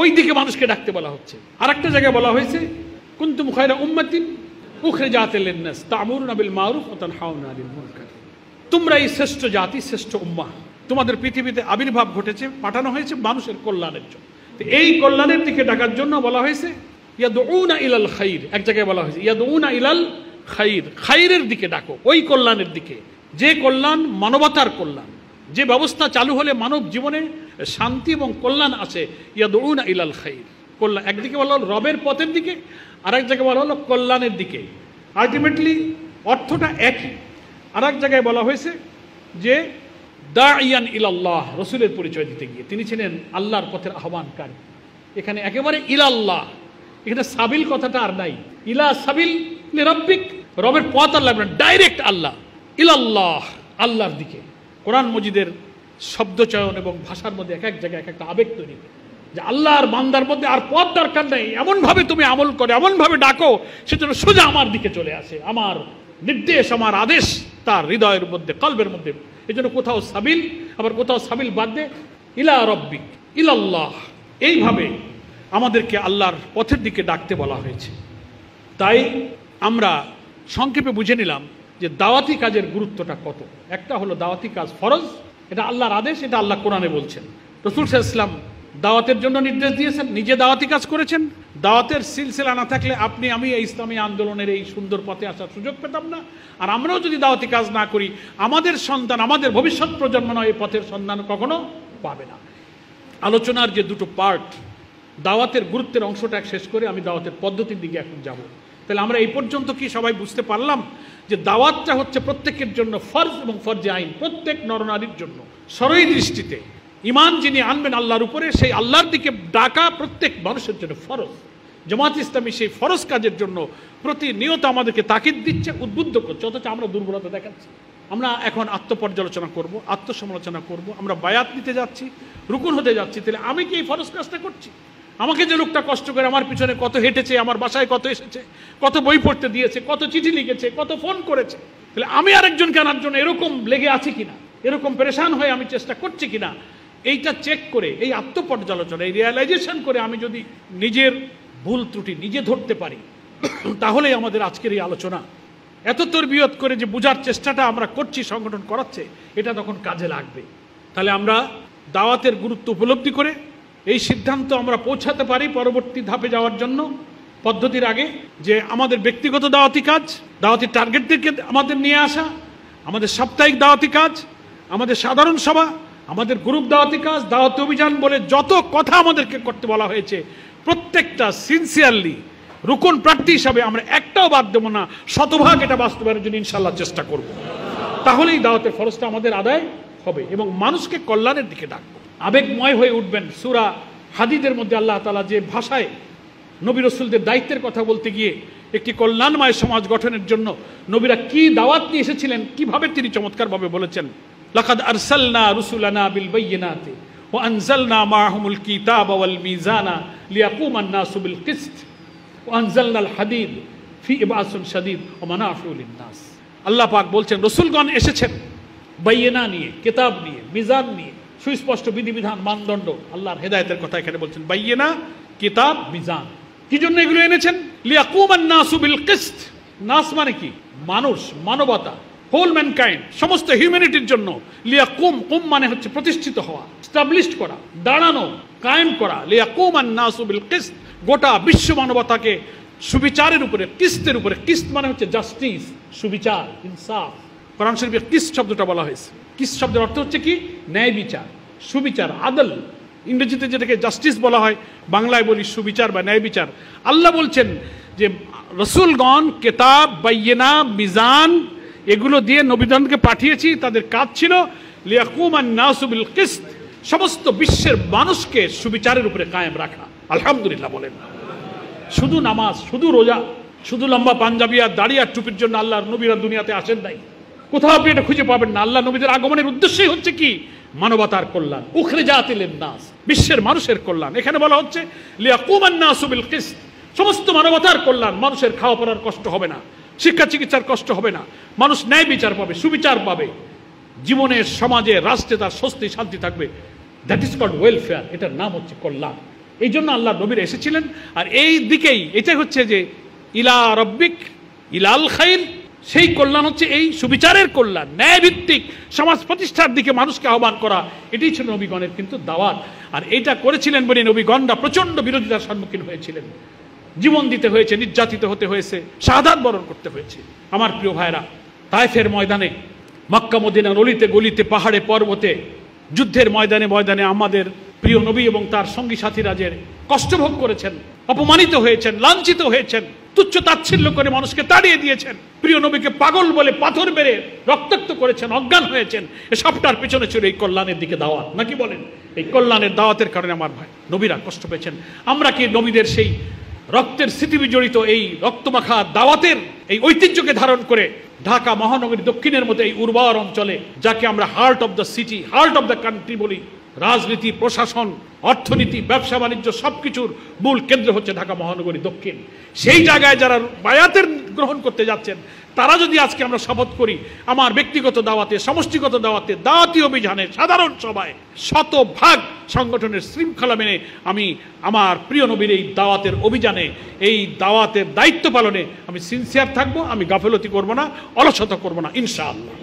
Speaker 1: ওই দিকে মানুষকে ডাকতে বলা হচ্ছে আর একটা জায়গায় বলা হয়েছে কুন্তুম খয়রা উম্মাতিন উখরে জাতে লেন্নাস তামুর নাবিল মারুফ ও তান হাউন আলিল মুনকার তোমরা এই শ্রেষ্ঠ জাতি শ্রেষ্ঠ উম্মা তোমাদের পৃথিবীতে আবির্ভাব ঘটেছে পাঠানো হয়েছে মানুষের কল্যাণের জন্য তো এই কল্যাণের দিকে ডাকার জন্য বলা হয়েছে ইয়াদউনা ইলাল খাইর এক জায়গায় বলা হয়েছে ইয়াদউনা ইলাল খাইর খাইরের দিকে ডাকো ওই কল্যাণের দিকে যে কল্যাণ মানবতার কল্যাণ যে ব্যবস্থা চালু হলে মানব জীবনে শান্তি এবং কল্যাণ আছে ইয়া দৌড়ুন ইলাল খাইর কল্যাণ একদিকে বলা হলো রবের পথের দিকে আর এক জায়গায় বলা হলো কল্যাণের দিকে আলটিমেটলি অর্থটা একই আর এক জায়গায় বলা হয়েছে যে দা ইয়ান ইলাল্লাহ রসুলের পরিচয় দিতে গিয়ে তিনি ছিলেন আল্লাহর পথের আহ্বানকারী এখানে একেবারে ইলাল্লাহ এখানে সাবিল কথাটা আর নাই ইলা সাবিল রব্বিক রবের পথ আল্লাহ ডাইরেক্ট আল্লাহ ইলাল্লাহ আল্লাহর দিকে কোরআন মজিদের শব্দচয়ন এবং ভাষার মধ্যে এক এক জায়গায় এক একটা আবেগ তৈরি যে আল্লাহর মান্দার মধ্যে আর পথ দরকার নেই এমনভাবে তুমি আমল করো এমনভাবে ডাকো সেজন্য সোজা আমার দিকে চলে আসে আমার নির্দেশ আমার আদেশ তার হৃদয়ের মধ্যে কল্পের মধ্যে এই জন্য কোথাও সাবিল আবার কোথাও সাবিল বাদ দে ইলা রব্বিক ইলাল্লাহ এইভাবে আমাদেরকে আল্লাহর পথের দিকে ডাকতে বলা হয়েছে তাই আমরা সংক্ষেপে বুঝে নিলাম যে দাওয়াতি কাজের গুরুত্বটা কত একটা হলো দাওয়াতি কাজ ফরজ এটা আল্লাহর আদেশ এটা আল্লাহ কোরআনে বলছেন রসুল শাহ ইসলাম দাওয়াতের জন্য নির্দেশ দিয়েছেন নিজে দাওয়াতি কাজ করেছেন দাওয়াতের সিলসিলা না থাকলে আপনি আমি এই ইসলামী আন্দোলনের এই সুন্দর পথে আসার সুযোগ পেতাম না আর আমরাও যদি দাওয়াতি কাজ না করি আমাদের সন্তান আমাদের ভবিষ্যৎ প্রজন্ম নয় এই পথের সন্ধান কখনো পাবে না আলোচনার যে দুটো পার্ট দাওয়াতের গুরুত্বের অংশটা শেষ করে আমি দাওয়াতের পদ্ধতির দিকে এখন যাবো তাহলে আমরা এই পর্যন্ত কি সবাই বুঝতে পারলাম যে দাওয়াতটা হচ্ছে প্রত্যেকের জন্য ফর্জ এবং ফর্জে আইন প্রত্যেক নরনারীর জন্য সরই দৃষ্টিতে ইমান যিনি আনবেন আল্লাহর উপরে সেই আল্লাহর দিকে ডাকা প্রত্যেক মানুষের জন্য ফরজ জামাত ইসলামী সেই ফরজ কাজের জন্য প্রতিনিয়ত আমাদেরকে তাকিদ দিচ্ছে উদ্বুদ্ধ করছে অথচ আমরা দুর্বলতা দেখাচ্ছি আমরা এখন আত্মপর্যালোচনা করব আত্মসমালোচনা করব আমরা বায়াত নিতে যাচ্ছি রুকুন হতে যাচ্ছি তাহলে আমি কি এই ফরজ কাজটা করছি আমাকে যে লোকটা কষ্ট করে আমার পিছনে কত হেঁটেছে আমার বাসায় কত এসেছে কত বই পড়তে দিয়েছে কত চিঠি লিখেছে কত ফোন করেছে তাহলে আমি আরেকজন কেনার জন্য এরকম লেগে আছে কিনা এরকম পরেশান হয়ে আমি চেষ্টা করছি কিনা এইটা চেক করে এই আত্মপর্যালোচনা এই রিয়ালাইজেশন করে আমি যদি নিজের ভুল ত্রুটি নিজে ধরতে পারি তাহলে আমাদের আজকের এই আলোচনা এত তরবিয়ত করে যে বোঝার চেষ্টাটা আমরা করছি সংগঠন করাচ্ছে এটা তখন কাজে লাগবে তাহলে আমরা দাওয়াতের গুরুত্ব উপলব্ধি করে এই সিদ্ধান্ত আমরা পৌঁছাতে পারি পরবর্তী ধাপে যাওয়ার জন্য পদ্ধতির আগে যে আমাদের ব্যক্তিগত দাওয়াতি কাজ দাওয়াতি টার্গেটদেরকে আমাদের নিয়ে আসা আমাদের সাপ্তাহিক দাওয়াতি কাজ আমাদের সাধারণ সভা আমাদের গ্রুপ দাওয়াতি কাজ দাওয়াতি অভিযান বলে যত কথা আমাদেরকে করতে বলা হয়েছে প্রত্যেকটা সিনসিয়ারলি রুকন প্রার্থী হিসাবে আমরা একটাও বাদ দেবো না শতভাগ এটা বাস্তবায়নের জন্য ইনশাল্লাহ চেষ্টা করব তাহলেই দাওয়াতের ফরজটা আমাদের আদায় হবে এবং মানুষকে কল্যাণের দিকে ডাকবো আবেগময় হয়ে উঠবেন সুরা হাদিদের মধ্যে আল্লাহ তালা যে ভাষায় নবী রসুলদের দায়িত্বের কথা বলতে গিয়ে একটি কল্যাণময় সমাজ গঠনের জন্য নবীরা কি দাওয়াত নিয়ে এসেছিলেন কিভাবে তিনি চমৎকারভাবে বলেছেন লাকাদ আরসালনা রুসুলানা বিল বাইয়িনাতি ওয়া আনজালনা মাআহুমুল কিতাব ওয়াল মিজানা লিয়াকুমান নাসু বিল কিসত ওয়া আনজালনা আল হাদিদ ফি ইবাসুন শাদীদ ওয়া মানাফিউ লিন নাস আল্লাহ পাক বলছেন রসুলগণ এসেছেন বাইয়িনা নিয়ে কিতাব নিয়ে মিজান নিয়ে সুস্পষ্ট বিধিবিধান মানদণ্ড আল্লাহর হেদায়তের কথা এখানে বলছেন বাইয়েনা কিতাব মিজান কি জন্য এগুলো এনেছেন লিয়াকুমান নাসু কিস্ত নাস মানে কি মানুষ মানবতা হোল ম্যানকাইন্ড সমস্ত হিউম্যানিটির জন্য লিয়া কুম কুম মানে হচ্ছে প্রতিষ্ঠিত হওয়া স্টাবলিশড করা দাঁড়ানো কায়েম করা লিয়া কুম আর নাসুবিল কিস্ত গোটা বিশ্ব মানবতাকে সুবিচারের উপরে কিস্তের উপরে কিস্ত মানে হচ্ছে জাস্টিস সুবিচার ইনসাফ কোরআন শরীফের কিস্ত শব্দটা বলা হয়েছে কিস শব্দের অর্থ হচ্ছে কি ন্যায় বিচার সুবিচার আদল ইংরেজিতে যেটাকে জাস্টিস বলা হয় বাংলায় বলি সুবিচার বা ন্যায় বিচার আল্লাহ বলছেন যে রসুলগণ কেতাব বাইয়েনা মিজান এগুলো দিয়ে নবীদানকে পাঠিয়েছি তাদের কাজ ছিল নাসুবিল কিস্ত সমস্ত বিশ্বের মানুষকে সুবিচারের উপরে কায়েম রাখা আলহামদুলিল্লাহ বলেন শুধু নামাজ শুধু রোজা শুধু লম্বা পাঞ্জাবি আর দাড়ি আর টুপির জন্য আল্লাহর নবীরা দুনিয়াতে আসেন নাই কোথাও আপনি এটা খুঁজে পাবেন না আল্লাহ নবীদের আগমনের উদ্দেশ্যই হচ্ছে কি মানবতার কল্যাণ উখরে জাতিলেন নাস বিশ্বের মানুষের কল্যাণ এখানে বলা হচ্ছে সমস্ত মানবতার কল্যাণ মানুষের খাওয়া পড়ার কষ্ট হবে না শিক্ষা চিকিৎসার কষ্ট হবে না মানুষ ন্যায় বিচার পাবে সুবিচার পাবে জীবনের সমাজে রাষ্ট্রে তার স্বস্তি শান্তি থাকবে দ্যাট ইজ কল্ড ওয়েলফেয়ার এটার নাম হচ্ছে কল্যাণ এই জন্য আল্লাহ নবীর এসেছিলেন আর এই দিকেই এটাই হচ্ছে যে ইলা রব্বিক ইলাল খাইল সেই কল্যাণ হচ্ছে এই সুবিচারের কল্যাণ ন্যায়ভিত্তিক সমাজ প্রতিষ্ঠার দিকে মানুষকে আহ্বান করা এটাই ছিল নবীগণের কিন্তু দাওয়াত আর এটা করেছিলেন বলে নবীগণরা প্রচণ্ড বিরোধিতার সম্মুখীন হয়েছিলেন জীবন দিতে হয়েছে নির্যাতিত হতে হয়েছে সাধার বরণ করতে হয়েছে আমার প্রিয় ভাইরা তাইফের ময়দানে মক্কা মদিনা অলিতে গলিতে পাহাড়ে পর্বতে যুদ্ধের ময়দানে ময়দানে আমাদের প্রিয় নবী এবং তার সঙ্গী সাথীরা যে করেছেন অপমানিত হয়েছেন লাঞ্ছিত হয়েছেন তুচ্ছ তাচ্ছিল্য করে মানুষকে তাড়িয়ে দিয়েছেন প্রিয় নবীকে পাগল বলে পাথর মেরে রক্তাক্ত করেছেন অজ্ঞান হয়েছেন সবটার পিছনে ছিল এই কল্যাণের দিকে দাওয়াত নাকি বলেন এই কল্যাণের দাওয়াতের কারণে আমার ভাই নবীরা কষ্ট পেয়েছেন আমরা কি নবীদের সেই রক্তের স্মৃতি বিজড়িত এই রক্তমাখা দাওয়াতের এই ঐতিহ্যকে ধারণ করে ঢাকা মহানগরী দক্ষিণের মতো এই উর্বর অঞ্চলে যাকে আমরা heart of the city heart of the country বলি রাজনীতি প্রশাসন অর্থনীতি ব্যবসা বাণিজ্য সব কিছুর মূল কেন্দ্র হচ্ছে ঢাকা মহানগরী দক্ষিণ সেই জায়গায় যারা বায়াতের গ্রহণ করতে যাচ্ছেন তারা যদি আজকে আমরা শপথ করি আমার ব্যক্তিগত দাওয়াতে সমষ্টিগত দাওয়াতে দাওয়াতি অভিযানে সাধারণ সভায় শতভাগ সংগঠনের শৃঙ্খলা মেনে আমি আমার প্রিয় নবীর এই দাওয়াতের অভিযানে এই দাওয়াতের দায়িত্ব পালনে আমি সিনসিয়ার থাকবো আমি গাফেলতি করব না অলসতা করব না ইনশাআল্লাহ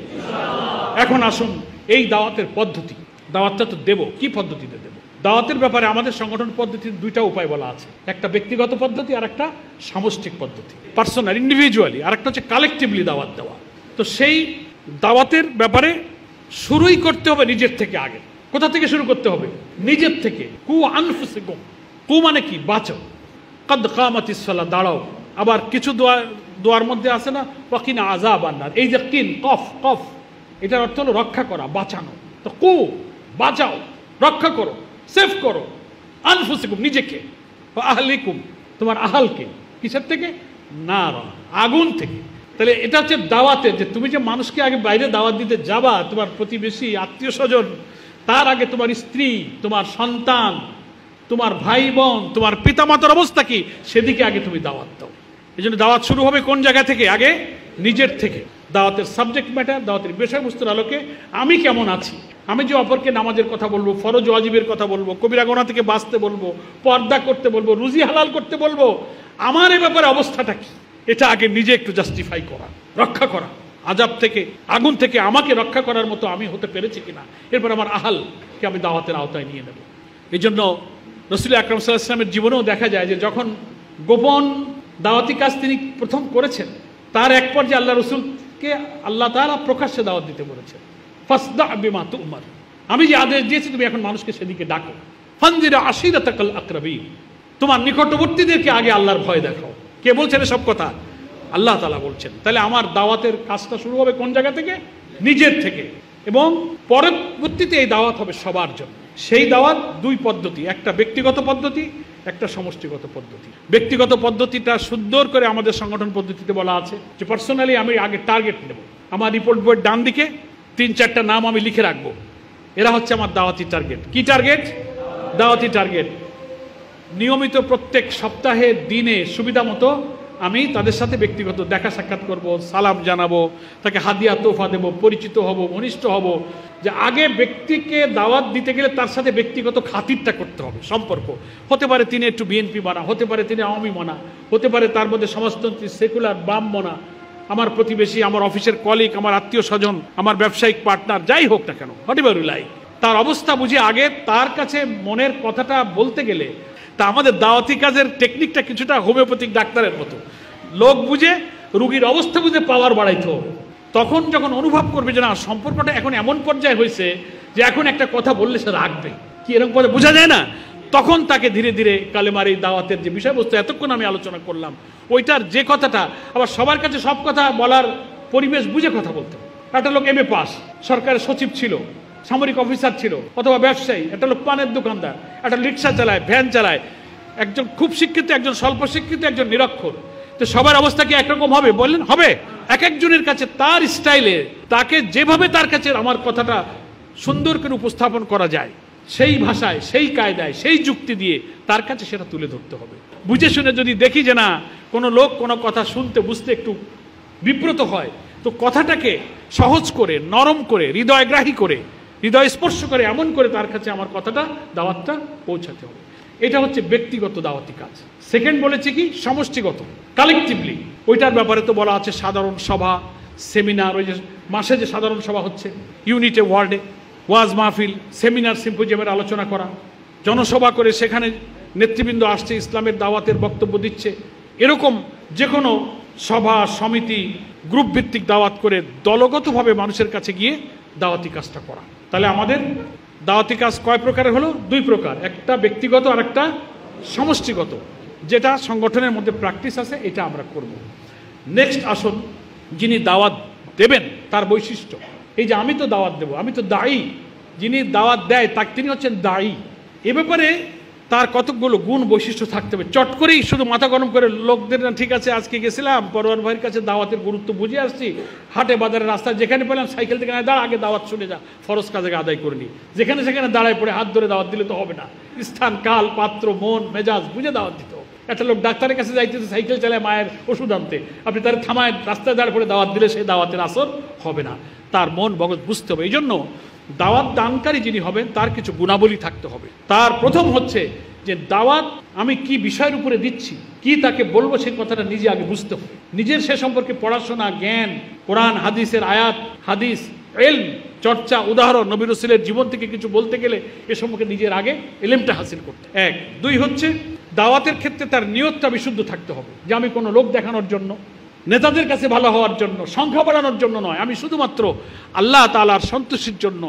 Speaker 1: এখন আসুন এই দাওয়াতের পদ্ধতি দাওয়াতটা তো দেবো কী পদ্ধতিতে দেব দাওয়াতের ব্যাপারে আমাদের সংগঠন পদ্ধতির দুইটা উপায় বলা আছে একটা ব্যক্তিগত পদ্ধতি আর একটা সামষ্টিক পদ্ধতি পার্সোনাল ইন্ডিভিজুয়ালি আর একটা হচ্ছে কালেকটিভলি দাওয়াত দেওয়া তো সেই দাওয়াতের ব্যাপারে শুরুই করতে হবে নিজের থেকে আগে কোথা থেকে শুরু করতে হবে নিজের থেকে কু আনফুসে গো কু মানে কি বাঁচো কদ কামাত ইসলা দাঁড়াও আবার কিছু দোয়া দোয়ার মধ্যে আছে না ওয়াকিন আজাব আন্নার এই যে কিন কফ কফ এটার অর্থ হলো রক্ষা করা বাঁচানো তো কু বাঁচাও রক্ষা করো সেভ করো আনফুসিকুম নিজেকে আহলিকুম তোমার আহালকে কিসের থেকে না আগুন থেকে তাহলে এটা হচ্ছে দাওয়াতের যে তুমি যে মানুষকে আগে বাইরে দাওয়াত দিতে যাবা তোমার প্রতিবেশী আত্মীয় স্বজন তার আগে তোমার স্ত্রী তোমার সন্তান তোমার ভাই বোন তোমার পিতামাতার অবস্থা কি সেদিকে আগে তুমি দাওয়াত দাও এই জন্য দাওয়াত শুরু হবে কোন জায়গা থেকে আগে নিজের থেকে দাওয়াতের সাবজেক্ট ম্যাটার দাওয়াতের বিষয়বস্তুর আলোকে আমি কেমন আছি আমি যে অপরকে নামাজের কথা বলবো ফরজ ওয়াজিবের কথা বলবো কবিরা গোনা থেকে বাঁচতে বলবো পর্দা করতে বলবো রুজি হালাল করতে বলবো আমার এ ব্যাপারে অবস্থাটা কি এটা আগে নিজে একটু জাস্টিফাই করা রক্ষা করা আজাব থেকে আগুন থেকে আমাকে রক্ষা করার মতো আমি হতে পেরেছি কিনা এরপর আমার আহালকে আমি দাওয়াতের আওতায় নিয়ে নেব এই জন্য রসুল আকরম সাল্লাহ ইসলামের জীবনেও দেখা যায় যে যখন গোপন দাওয়াতি কাজ তিনি প্রথম করেছেন তার এক পর্যায়ে আল্লাহ রসুল কে আল্লাহ তারা প্রকাশ্যে দাওয়াত দিতে বলেছে ফসদা বিমা তো উমার আমি যে আদেশ দিয়েছি তুমি এখন মানুষকে সেদিকে ডাকো ফানজিরা আশিরা তাকাল আক্রাবি তোমার নিকটবর্তীদেরকে আগে আল্লাহর ভয় দেখাও কে বলছেন সব কথা আল্লাহ তালা বলছেন তাহলে আমার দাওয়াতের কাজটা শুরু হবে কোন জায়গা থেকে নিজের থেকে এবং পরবর্তীতে এই দাওয়াত হবে সবার জন্য সেই দাওয়াত দুই পদ্ধতি একটা ব্যক্তিগত পদ্ধতি একটা সমষ্টিগত পদ্ধতি ব্যক্তিগত পদ্ধতিটা সুন্দর করে আমাদের সংগঠন পদ্ধতিতে বলা আছে যে পার্সোনালি আমি আগে টার্গেট নেব আমার রিপোর্ট বইয়ের ডান দিকে তিন চারটা নাম আমি লিখে রাখবো এরা হচ্ছে আমার দাওয়াতি টার্গেট কি টার্গেট দাওয়াতি টার্গেট নিয়মিত প্রত্যেক সপ্তাহে দিনে সুবিধা মতো আমি তাদের সাথে ব্যক্তিগত দেখা সাক্ষাৎ করব সালাম জানাবো তাকে হাদিয়া তোফা দেব পরিচিত হব ঘনিষ্ঠ হব যে আগে ব্যক্তিকে দাওয়াত দিতে গেলে তার সাথে ব্যক্তিগত খাতিরটা করতে হবে সম্পর্ক হতে পারে তিনি একটু বিএনপি মানা হতে পারে তিনি আওয়ামী মানা হতে পারে তার মধ্যে সমাজতন্ত্রী সেকুলার বাম মনা আমার প্রতিবেশী আমার অফিসের কলিগ আমার আত্মীয় স্বজন আমার ব্যবসায়িক পার্টনার যাই হোক না কেন হোয়াট এভার ইউ লাইক তার অবস্থা বুঝে আগে তার কাছে মনের কথাটা বলতে গেলে তা আমাদের দাওয়াতি কাজের টেকনিকটা কিছুটা হোমিওপ্যাথিক ডাক্তারের মতো লোক বুঝে রুগীর অবস্থা বুঝে পাওয়ার বাড়াইতে হবে তখন যখন অনুভব করবে যে না সম্পর্কটা এখন এমন পর্যায়ে হয়েছে যে এখন একটা কথা বললে সে রাখবে কি এরকম কথা বোঝা যায় না তখন তাকে ধীরে ধীরে কালেমার এই দাওয়াতের যে বিষয়বস্তু এতক্ষণ আমি আলোচনা করলাম ওইটার যে কথাটা আবার সবার কাছে সব কথা বলার পরিবেশ বুঝে কথা বলতে একটা লোক এম এ পাস সরকারের সচিব ছিল সামরিক অফিসার ছিল অথবা ব্যবসায়ী একটা লোক পানের দোকানদার একটা রিক্সা চালায় ভ্যান চালায় একজন খুব শিক্ষিত একজন স্বল্প শিক্ষিত একজন নিরক্ষর তো সবার অবস্থা কি একরকম হবে বললেন হবে এক একজনের কাছে তার স্টাইলে তাকে যেভাবে তার কাছে আমার কথাটা সুন্দর করে উপস্থাপন করা যায় সেই ভাষায় সেই কায়দায় সেই যুক্তি দিয়ে তার কাছে সেটা তুলে ধরতে হবে বুঝে শুনে যদি দেখি যে না কোনো লোক কোনো কথা শুনতে বুঝতে একটু বিব্রত হয় তো কথাটাকে সহজ করে নরম করে হৃদয়গ্রাহী করে হৃদয় স্পর্শ করে এমন করে তার কাছে আমার কথাটা দাওয়াতটা পৌঁছাতে হবে এটা হচ্ছে ব্যক্তিগত দাওয়াতি কাজ সেকেন্ড বলেছে কি সমষ্টিগত কালেকটিভলি ওইটার ব্যাপারে তো বলা আছে সাধারণ সভা সেমিনার ওই যে মাসে যে সাধারণ সভা হচ্ছে ইউনিটে ওয়ার্ডে ওয়াজ মাহফিল সেমিনার সিম্পোজিয়ামের আলোচনা করা জনসভা করে সেখানে নেতৃবৃন্দ আসছে ইসলামের দাওয়াতের বক্তব্য দিচ্ছে এরকম যে কোনো সভা সমিতি গ্রুপ ভিত্তিক দাওয়াত করে দলগতভাবে মানুষের কাছে গিয়ে দাওয়াতি কাজটা করা তাহলে আমাদের দাওয়াতি কাজ কয় প্রকারের হলো দুই প্রকার একটা ব্যক্তিগত আর একটা সমষ্টিগত যেটা সংগঠনের মধ্যে প্র্যাকটিস আছে এটা আমরা করব নেক্সট আসুন যিনি দাওয়াত দেবেন তার বৈশিষ্ট্য এই যে আমি তো দাওয়াত দেব আমি তো দায়ী যিনি দাওয়াত দেয় তাকে তিনি হচ্ছেন দায়ী এ ব্যাপারে তার কতকগুলো গুণ বৈশিষ্ট্য থাকতে হবে চট করেই শুধু মাথা গরম করে লোকদের না ঠিক আছে আজকে গেছিলাম পরোয়ার ভাইয়ের কাছে দাওয়াতের গুরুত্ব বুঝে আসছি হাটে বাজারে রাস্তায় যেখানে পেলাম সাইকেল থেকে দাঁড়া আগে দাওয়াত শুনে যা ফরজ কাজে আদায় করে নি যেখানে সেখানে দাঁড়ায় পড়ে হাত ধরে দাওয়াত দিলে তো হবে না স্থান কাল পাত্র মন মেজাজ বুঝে দাওয়াত দিত একটা লোক ডাক্তারের কাছে যাইতেছে সাইকেল চালায় মায়ের ওষুধ আনতে আপনি তার থামায় রাস্তায় দাঁড় করে দাওয়াত দিলে সেই দাওয়াতের আসর হবে না তার মন বগজ বুঝতে হবে এই জন্য দাওয়াত দানকারী যিনি হবেন তার কিছু গুণাবলী থাকতে হবে তার প্রথম হচ্ছে যে দাওয়াত আমি কি বিষয়ের উপরে দিচ্ছি কি তাকে বলবো সেই কথাটা নিজে আগে বুঝতে হবে নিজের সে সম্পর্কে পড়াশোনা জ্ঞান কোরআন হাদিসের আয়াত হাদিস এল চর্চা উদাহরণ নবীর রসুলের জীবন থেকে কিছু বলতে গেলে এ সম্পর্কে নিজের আগে এলেমটা হাসিল করতে এক দুই হচ্ছে দাওয়াতের ক্ষেত্রে তার নিয়তটা বিশুদ্ধ থাকতে হবে যে আমি কোনো লোক দেখানোর জন্য নেতাদের কাছে ভালো হওয়ার জন্য সংখ্যা বাড়ানোর জন্য নয় আমি শুধুমাত্র আল্লাহ তালার সন্তুষ্টির জন্য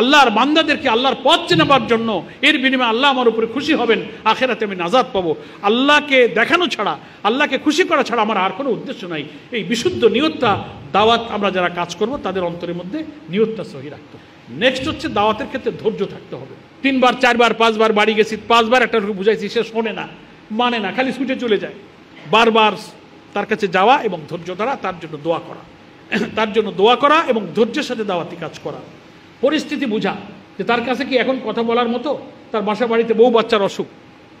Speaker 1: আল্লাহর বান্দাদেরকে আল্লাহর পথ চেনাবার জন্য এর বিনিময়ে আল্লাহ আমার উপরে খুশি হবেন আখেরাতে আমি নাজাদ পাবো আল্লাহকে দেখানো ছাড়া আল্লাহকে খুশি করা ছাড়া আমার আর কোনো উদ্দেশ্য নাই এই বিশুদ্ধ নিয়তটা দাওয়াত আমরা যারা কাজ করব তাদের অন্তরের মধ্যে নিয়তটা সহি রাখতে নেক্সট হচ্ছে দাওয়াতের ক্ষেত্রে ধৈর্য থাকতে হবে তিনবার চারবার পাঁচবার বাড়ি গেছি পাঁচবার একটা বুঝাইছি সে শোনে না মানে না খালি ছুটে চলে যায় বারবার তার কাছে যাওয়া এবং ধৈর্য ধরা তার জন্য দোয়া করা তার জন্য দোয়া করা এবং ধৈর্যের সাথে দাওয়াতি কাজ করা পরিস্থিতি বোঝা যে তার কাছে কি এখন কথা বলার মতো তার বাসা বাড়িতে বউ বাচ্চার অসুখ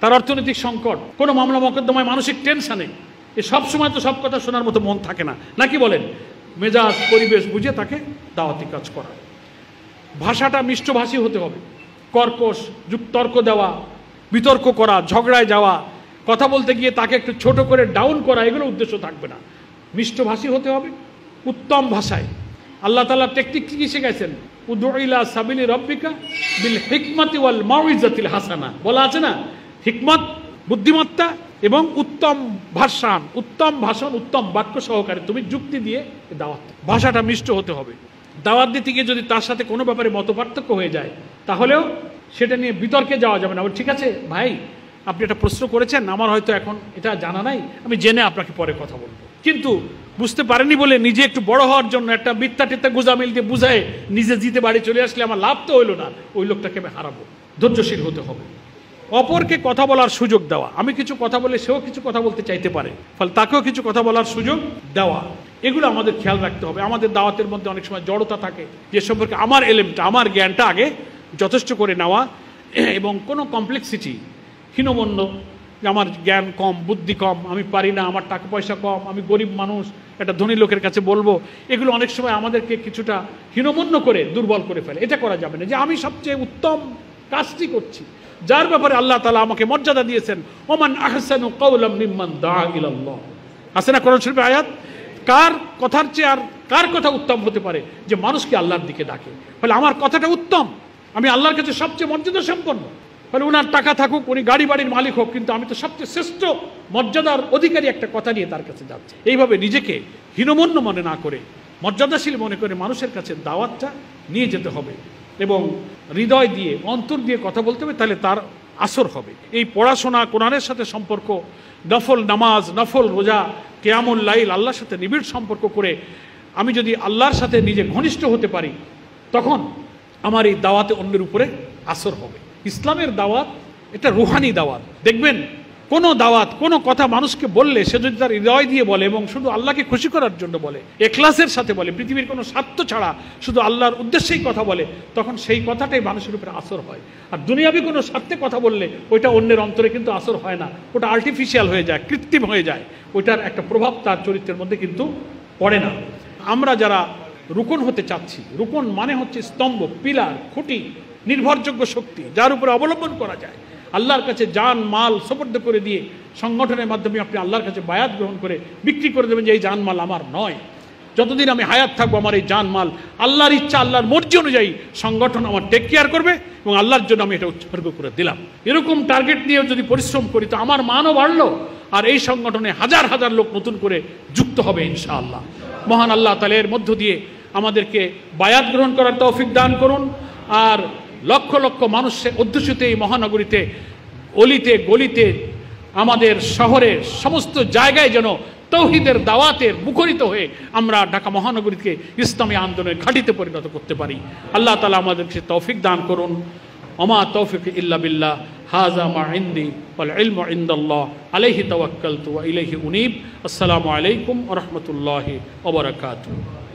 Speaker 1: তার অর্থনৈতিক সংকট কোনো মামলা মকদ্দমায় মানসিক টেনশানে এ সবসময় তো সব কথা শোনার মতো মন থাকে না নাকি বলেন মেজাজ পরিবেশ বুঝে তাকে দাওয়াতি কাজ করা ভাষাটা মিষ্টভাষী হতে হবে কর্কশ যুক্তর্ক দেওয়া বিতর্ক করা ঝগড়ায় যাওয়া কথা বলতে গিয়ে তাকে একটু ছোট করে ডাউন করা এগুলো উদ্দেশ্য থাকবে না মিষ্টভাষী হতে হবে উত্তম ভাষায় আল্লাহ তালা টেকনিক কী শিখাইছেন উদুইলা সাবিলি রব্বিকা বিল হিকমতি ওয়াল মাউইজাতিল হাসানা বলা আছে না হিকমত বুদ্ধিমত্তা এবং উত্তম ভাষণ উত্তম ভাষণ উত্তম বাক্য সহকারে তুমি যুক্তি দিয়ে দাওয়াত ভাষাটা মিষ্ট হতে হবে দাওয়াত দিতে গিয়ে যদি তার সাথে কোনো ব্যাপারে মতপার্থক্য হয়ে যায় তাহলেও সেটা নিয়ে বিতর্কে যাওয়া যাবে না ঠিক আছে ভাই আপনি একটা প্রশ্ন করেছেন আমার হয়তো এখন এটা জানা নাই আমি জেনে আপনাকে পরে কথা বলবো কিন্তু বুঝতে পারেনি বলে নিজে একটু বড় হওয়ার জন্য একটা মিথ্যা টিথ্যা গুজামিল দিয়ে বুঝায় নিজে জিতে বাড়ি চলে আসলে আমার লাভ তো হইলো না ওই লোকটাকে আমি হারাবো ধৈর্যশীল হতে হবে অপরকে কথা বলার সুযোগ দেওয়া আমি কিছু কথা বলে সেও কিছু কথা বলতে চাইতে পারে ফলে তাকেও কিছু কথা বলার সুযোগ দেওয়া এগুলো আমাদের খেয়াল রাখতে হবে আমাদের দাওয়াতের মধ্যে অনেক সময় জড়তা থাকে যে সম্পর্কে আমার এলেমটা আমার জ্ঞানটা আগে যথেষ্ট করে নেওয়া এবং কোনো কমপ্লেক্সিটি হীনবন্ধ যে আমার জ্ঞান কম বুদ্ধি কম আমি পারি না আমার টাকা পয়সা কম আমি গরিব মানুষ একটা ধনী লোকের কাছে বলবো এগুলো অনেক সময় আমাদেরকে কিছুটা হীনবন্ধ করে দুর্বল করে ফেলে এটা করা যাবে না যে আমি সবচেয়ে উত্তম কাজটি করছি যার ব্যাপারে আল্লাহ তালা আমাকে মর্যাদা দিয়েছেন ওমান আহসান কৌলম মিম্মান দা ইলাল্লাহ আছে না করণ শিল্পী আয়াত কার কথার চেয়ে আর কার কথা উত্তম হতে পারে যে মানুষকে আল্লাহর দিকে ডাকে ফলে আমার কথাটা উত্তম আমি আল্লাহর কাছে সবচেয়ে মর্যাদা সম্পন্ন ফলে ওনার টাকা থাকুক উনি গাড়ি বাড়ির মালিক হোক কিন্তু আমি তো সবচেয়ে শ্রেষ্ঠ মর্যাদার অধিকারী একটা কথা নিয়ে তার কাছে যাচ্ছে এইভাবে নিজেকে হীনমন্য মনে না করে মর্যাদাশীল মনে করে মানুষের কাছে দাওয়াতটা নিয়ে যেতে হবে এবং হৃদয় দিয়ে অন্তর দিয়ে কথা বলতে হবে তাহলে তার আসর হবে এই পড়াশোনা কোরআনের সাথে সম্পর্ক নফল নামাজ নফল রোজা কেয়ামুল লাইল আল্লাহর সাথে নিবিড় সম্পর্ক করে আমি যদি আল্লাহর সাথে নিজে ঘনিষ্ঠ হতে পারি তখন আমার এই দাওয়াতে অন্যের উপরে আসর হবে ইসলামের দাওয়াত এটা রুহানি দাওয়াত দেখবেন কোনো দাওয়াত কোনো কথা মানুষকে বললে সে যদি তার হৃদয় দিয়ে বলে এবং শুধু আল্লাহকে খুশি করার জন্য বলে এক্লাসের সাথে বলে পৃথিবীর কোনো স্বার্থ ছাড়া শুধু আল্লাহর উদ্দেশ্যেই কথা বলে তখন সেই কথাটাই মানুষের উপরে আসর হয় আর দুনিয়াবি কোনো স্বার্থে কথা বললে ওইটা অন্যের অন্তরে কিন্তু আসর হয় না ওটা আর্টিফিশিয়াল হয়ে যায় কৃত্রিম হয়ে যায় ওইটার একটা প্রভাব তার চরিত্রের মধ্যে কিন্তু পড়ে না আমরা যারা রুকন হতে চাচ্ছি রুকন মানে হচ্ছে স্তম্ভ পিলার খুঁটি নির্ভরযোগ্য শক্তি যার উপরে অবলম্বন করা যায় আল্লাহর কাছে যান মাল সোপর্দ করে দিয়ে সংগঠনের মাধ্যমে আপনি আল্লাহর কাছে বায়াত গ্রহণ করে বিক্রি করে দেবেন যে এই যান মাল আমার নয় যতদিন আমি হায়াত থাকবো আমার এই যান মাল আল্লাহর ইচ্ছা আল্লাহর মর্জি অনুযায়ী সংগঠন আমার টেক কেয়ার করবে এবং আল্লাহর জন্য আমি এটা উৎসর্গ করে দিলাম এরকম টার্গেট নিয়েও যদি পরিশ্রম করি তো আমার মানও বাড়লো আর এই সংগঠনে হাজার হাজার লোক নতুন করে যুক্ত হবে ইনশাআল্লাহ মহান আল্লাহ তালের মধ্য দিয়ে আমাদেরকে বায়াত গ্রহণ করার তৌফিক দান করুন আর লক্ষ লক্ষ মানুষ অধ্যুষিত এই মহানগরীতে অলিতে গলিতে আমাদের শহরে সমস্ত জায়গায় যেন তৌহিদের দাওয়াতের মুখরিত হয়ে আমরা ঢাকা মহানগরীকে ইসলামী আন্দোলনের ঘাঁটিতে পরিণত করতে পারি আল্লাহ তালা আমাদেরকে তৌফিক দান করুন অমা তৌফিক ইল্লা বিল্লাহ হাজা মা ইন্দি ইলম ইন্দাল্লাহ আলাইহি তওয়াক্কালতু উনিব আসসালামু আলাইকুম রহমতুল্লাহ ওবরাকাতু